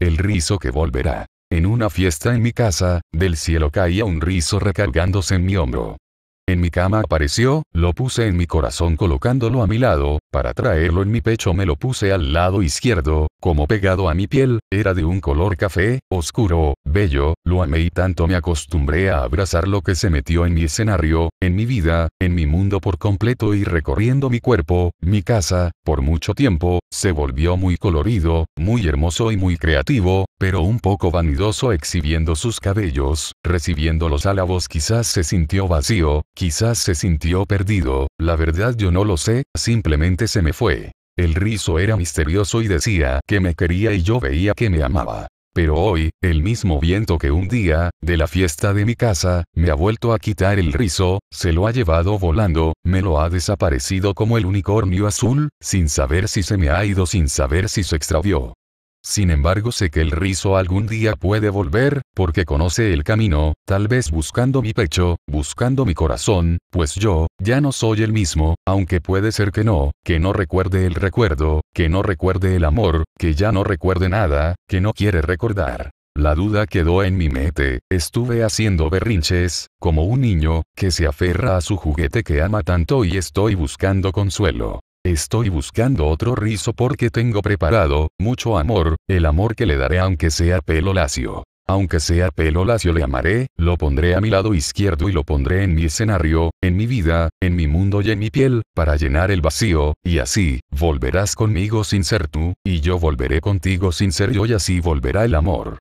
El rizo que volverá. En una fiesta en mi casa, del cielo caía un rizo recargándose en mi hombro. En mi cama apareció, lo puse en mi corazón colocándolo a mi lado, para traerlo en mi pecho me lo puse al lado izquierdo, como pegado a mi piel, era de un color café, oscuro, bello, lo amé y tanto me acostumbré a abrazar lo que se metió en mi escenario, en mi vida, en mi mundo por completo y recorriendo mi cuerpo, mi casa, por mucho tiempo, se volvió muy colorido, muy hermoso y muy creativo, pero un poco vanidoso exhibiendo sus cabellos, recibiendo los álabos quizás se sintió vacío, quizás se sintió perdido, la verdad yo no lo sé, simplemente se me fue. El rizo era misterioso y decía que me quería y yo veía que me amaba. Pero hoy, el mismo viento que un día, de la fiesta de mi casa, me ha vuelto a quitar el rizo, se lo ha llevado volando, me lo ha desaparecido como el unicornio azul, sin saber si se me ha ido, sin saber si se extravió. Sin embargo sé que el rizo algún día puede volver, porque conoce el camino, tal vez buscando mi pecho, buscando mi corazón, pues yo, ya no soy el mismo, aunque puede ser que no, que no recuerde el recuerdo, que no recuerde el amor, que ya no recuerde nada, que no quiere recordar. La duda quedó en mi mente, estuve haciendo berrinches, como un niño, que se aferra a su juguete que ama tanto y estoy buscando consuelo. Estoy buscando otro rizo porque tengo preparado, mucho amor, el amor que le daré aunque sea pelo lacio. Aunque sea pelo lacio le amaré, lo pondré a mi lado izquierdo y lo pondré en mi escenario, en mi vida, en mi mundo y en mi piel, para llenar el vacío, y así, volverás conmigo sin ser tú, y yo volveré contigo sin ser yo y así volverá el amor.